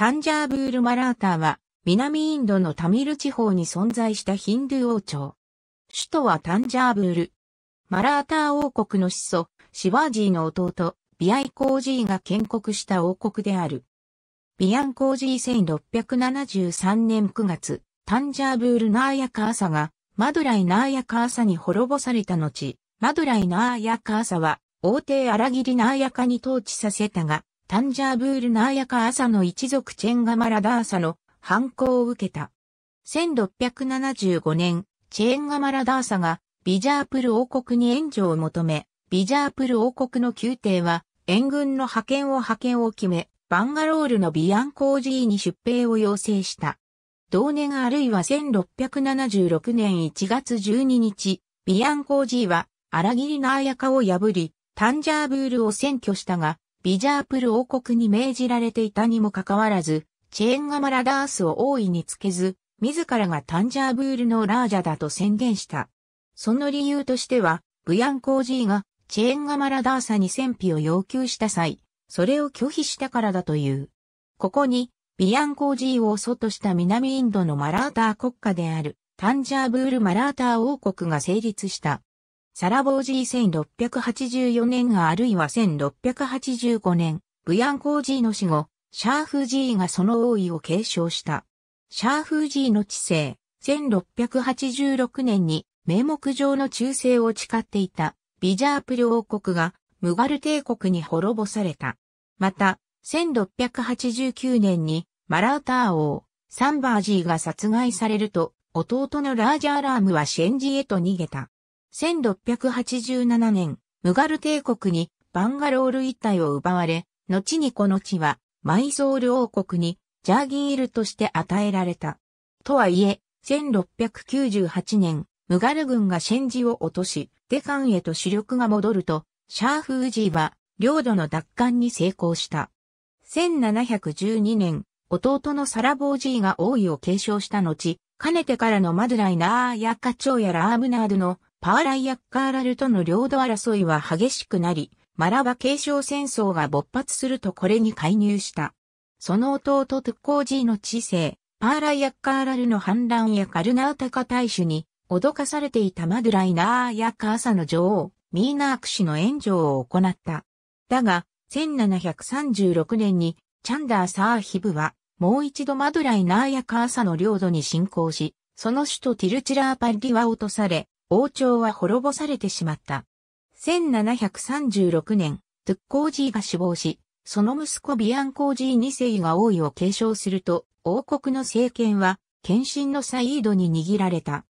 タンジャーブール・マラーターは、南インドのタミル地方に存在したヒンドゥー王朝。首都はタンジャーブール。マラーター王国の始祖、シワージーの弟、ビアイコージーが建国した王国である。ビアンコージー1673年9月、タンジャーブール・ナーヤカーサが、マドライ・ナーヤカーサに滅ぼされた後、マドライ・ナーヤカーサは、王帝ギリナーヤカに統治させたが、タンジャーブールナーヤカ朝の一族チェンガマラダーサの反抗を受けた。1675年、チェンガマラダーサがビジャープル王国に援助を求め、ビジャープル王国の宮廷は援軍の派遣を派遣を決め、バンガロールのビアンコージーに出兵を要請した。同年あるいは1676年1月12日、ビアンコージーは荒切りナーヤカを破り、タンジャーブールを占拠したが、ビジャープル王国に命じられていたにもかかわらず、チェーンガマラダースを大いにつけず、自らがタンジャーブールのラージャだと宣言した。その理由としては、ブヤンコージーがチェーンガマラダーサに戦費を要求した際、それを拒否したからだという。ここに、ビヤンコージーを祖とした南インドのマラーター国家である、タンジャーブールマラーター王国が成立した。サラボージー1684年あるいは1685年、ブヤンコージーの死後、シャーフージーがその王位を継承した。シャーフージーの治世、1686年に名目上の忠誠を誓っていたビジャープ両王国がムガル帝国に滅ぼされた。また、1689年にマラーター王、サンバージーが殺害されると、弟のラージャーラームはシェンジへと逃げた。1687年、ムガル帝国にバンガロール一帯を奪われ、後にこの地はマイソール王国にジャーギールとして与えられた。とはいえ、1698年、ムガル軍がシェンジを落とし、デカンへと主力が戻ると、シャーフージーは領土の奪還に成功した。1712年、弟のサラボージーが王位を継承した後、かねてからのマドライナーやカチョウやラームナードのパーライ・ヤッカーラルとの領土争いは激しくなり、マラバ継承戦争が勃発するとこれに介入した。その弟トゥッコージーの知性、パーライ・ヤッカーラルの反乱やカルナータカ大使に脅かされていたマドライナーやカーサの女王、ミーナーク氏の援助を行った。だが、1736年にチャンダー・サーヒブは、もう一度マドライナーやカーサの領土に侵攻し、その首都ティルチラーパッリは落とされ、王朝は滅ぼされてしまった。1736年、トゥッコージーが死亡し、その息子ビアンコージー2世が王位を継承すると、王国の政権は、献身のサイードに握られた。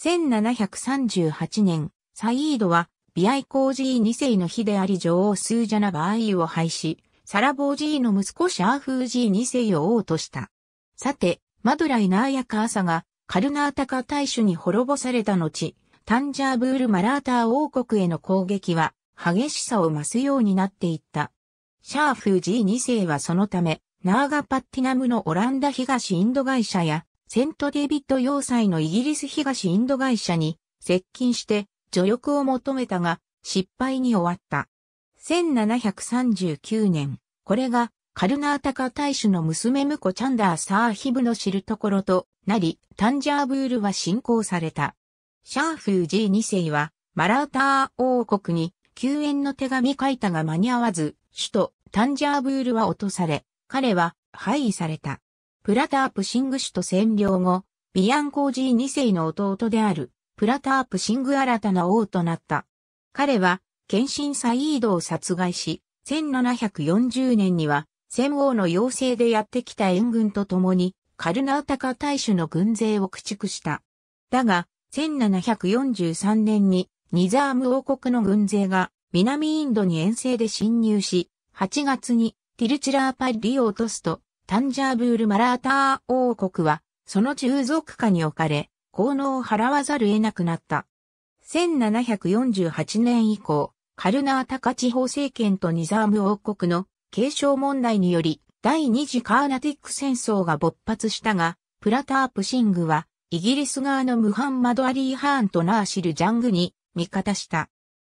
1738年、サイードは、ビアイコージー2世の日であり女王スージャナバーイを廃し、サラボージーの息子シャーフージー2世を王とした。さて、マドライナーヤカーサが、カルナータカ大主に滅ぼされた後、タンジャーブール・マラーター王国への攻撃は激しさを増すようになっていった。シャーフージー2世はそのため、ナーガパッティナムのオランダ東インド会社や、セントデビッド要塞のイギリス東インド会社に接近して助力を求めたが、失敗に終わった。1739年、これがカルナータカ大使の娘婿チャンダーサーヒブの知るところとなり、タンジャーブールは侵攻された。シャーフージー2世は、マラーター王国に救援の手紙書いたが間に合わず、首都タンジャーブールは落とされ、彼は廃位された。プラタープシング首都占領後、ビアンコージー2世の弟である、プラタープシング新たな王となった。彼は、献身サイードを殺害し、1740年には、戦王の要請でやってきた援軍と共に、カルナータカ大衆の軍勢を駆逐した。だが、1743年にニザーム王国の軍勢が南インドに遠征で侵入し、8月にティルチラーパリを落とすと、タンジャーブール・マラーター王国は、その従属下に置かれ、効能を払わざる得なくなった。1748年以降、カルナータカ地方政権とニザーム王国の継承問題により、第二次カーナティック戦争が勃発したが、プラタープシングはイギリス側のムハンマド・アリー・ハーンとナーシル・ジャングに味方した。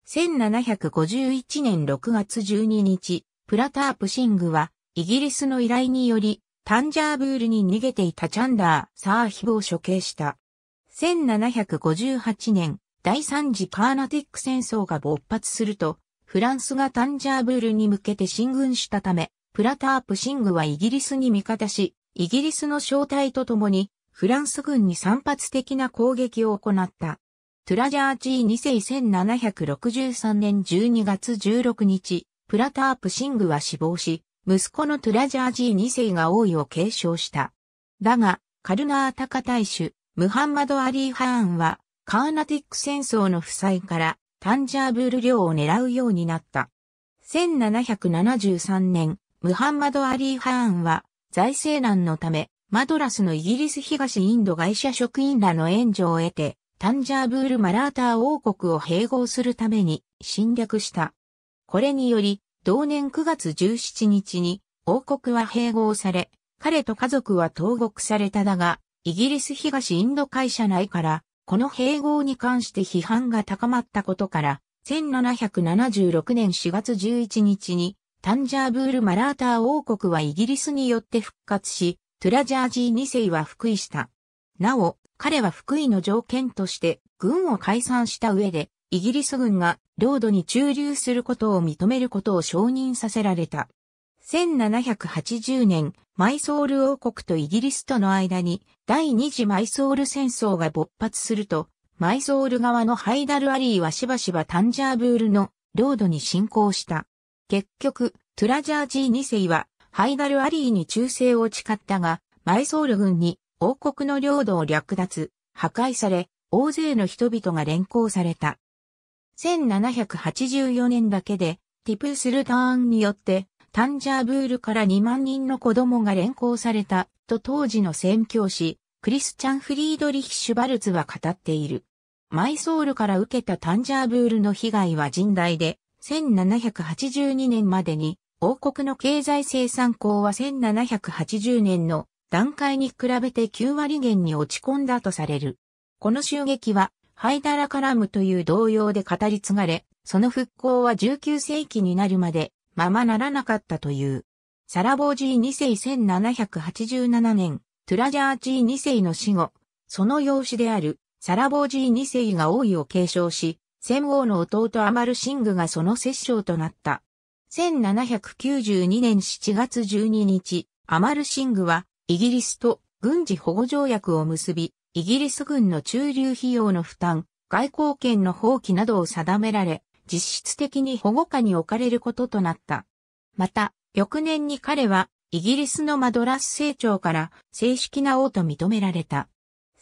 1751年6月12日、プラタープ・シングは、イギリスの依頼により、タンジャーブールに逃げていたチャンダー・サーヒブを処刑した。1758年、第三次カーナティック戦争が勃発すると、フランスがタンジャーブールに向けて進軍したため、プラタープ・シングはイギリスに味方し、イギリスの招待とともにフランス軍に散発的な攻撃を行った。トゥラジャーチー2世1763年12月16日、プラタープ・シングは死亡し、息子のトゥラジャージー2世が王位を継承した。だが、カルナータカ大主、ムハンマド・アリー・ハーンは、カーナティック戦争の負債から、タンジャーブール領を狙うようになった。1773年、ムハンマド・アリー・ハーンは、財政難のため、マドラスのイギリス東インド会社職員らの援助を得て、タンジャーブール・マラーター王国を併合するために侵略した。これにより、同年9月17日に王国は併合され、彼と家族は投獄されただが、イギリス東インド会社内から、この併合に関して批判が高まったことから、1776年4月11日に、タンジャーブール・マラーター王国はイギリスによって復活し、トゥラジャージー2世は復位した。なお、彼は復位の条件として軍を解散した上で、イギリス軍が領土に駐留することを認めることを承認させられた。1780年、マイソール王国とイギリスとの間に第二次マイソール戦争が勃発すると、マイソール側のハイダルアリーはしばしばタンジャーブールの領土に侵攻した。結局、トゥラジャージー2世はハイダル・アリーに忠誠を誓ったが、マイソール軍に王国の領土を略奪、破壊され、大勢の人々が連行された。1784年だけで、ティプスルターンによって、タンジャーブールから2万人の子供が連行された、と当時の宣教師、クリスチャン・フリードリヒ・シュバルツは語っている。マイソールから受けたタンジャーブールの被害は甚大で、1782年までに王国の経済生産高は1780年の段階に比べて9割減に落ち込んだとされる。この襲撃は、ハイダラカラムという同様で語り継がれ、その復興は19世紀になるまで、ままならなかったという。サラボージー2世1787年、トゥラジャージー2世の死後、その養子である、サラボージー2世が王位を継承し、戦王の弟アマルシングがその摂政となった。1792年7月12日、アマルシングは、イギリスと軍事保護条約を結び、イギリス軍の駐留費用の負担、外交権の放棄などを定められ、実質的に保護下に置かれることとなった。また、翌年に彼は、イギリスのマドラス成長から正式な王と認められた。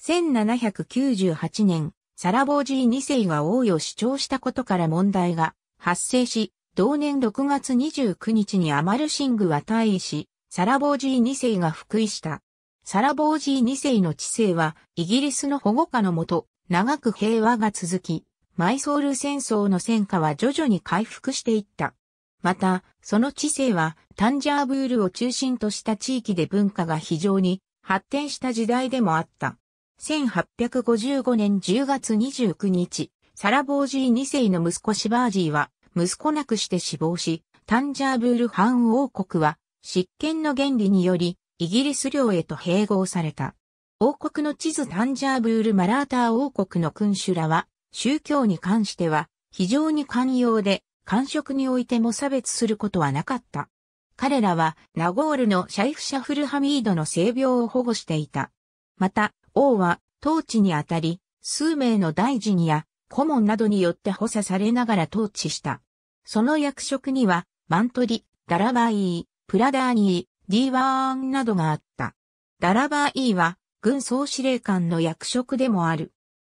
1798年、サラボージー2世が王位を主張したことから問題が発生し、同年6月29日にアマルシングは退位し、サラボージー2世が復位した。サラボージー2世の治世は、イギリスの保護下のもと、長く平和が続き、マイソール戦争の戦果は徐々に回復していった。また、その治世は、タンジャーブールを中心とした地域で文化が非常に発展した時代でもあった。1855年10月29日、サラボージー2世の息子シバージーは、息子なくして死亡し、タンジャーブール藩王国は、執権の原理により、イギリス領へと併合された。王国の地図タンジャーブールマラーター王国の君主らは、宗教に関しては、非常に寛容で、官職においても差別することはなかった。彼らは、ナゴールのシャイフ・シャフルハミードの性病を保護していた。また、王は、統治にあたり、数名の大臣や、顧問などによって補佐されながら統治した。その役職には、マントリ、ダラバイー、プラダーニー、ディーワーンなどがあった。ダラバイーは、軍総司令官の役職でもある。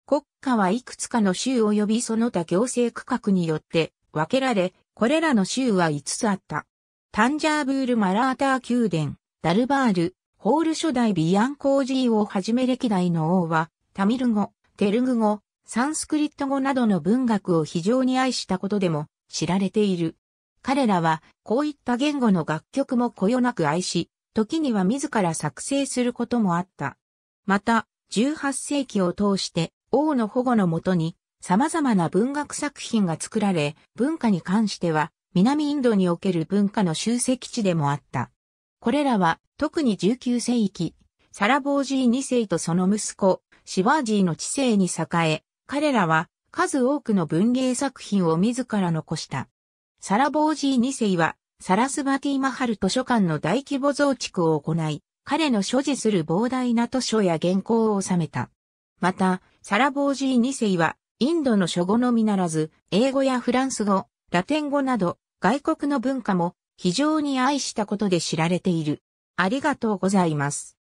国家はいくつかの州及びその他行政区画によって分けられ、これらの州は5つあった。タンジャーブール・マラーター宮殿、ダルバール、ホール初代ビアンコージーをはじめ歴代の王は、タミル語、テルグ語、サンスクリット語などの文学を非常に愛したことでも知られている。彼らはこういった言語の楽曲もこよなく愛し、時には自ら作成することもあった。また、18世紀を通して王の保護のもとに様々な文学作品が作られ、文化に関しては南インドにおける文化の集積地でもあった。これらは特に19世紀、サラボージー2世とその息子、シワージーの知性に栄え、彼らは数多くの文芸作品を自ら残した。サラボージー2世は、サラスバティマハル図書館の大規模増築を行い、彼の所持する膨大な図書や原稿を収めた。また、サラボージー2世は、インドの書語のみならず、英語やフランス語、ラテン語など、外国の文化も非常に愛したことで知られている。ありがとうございます。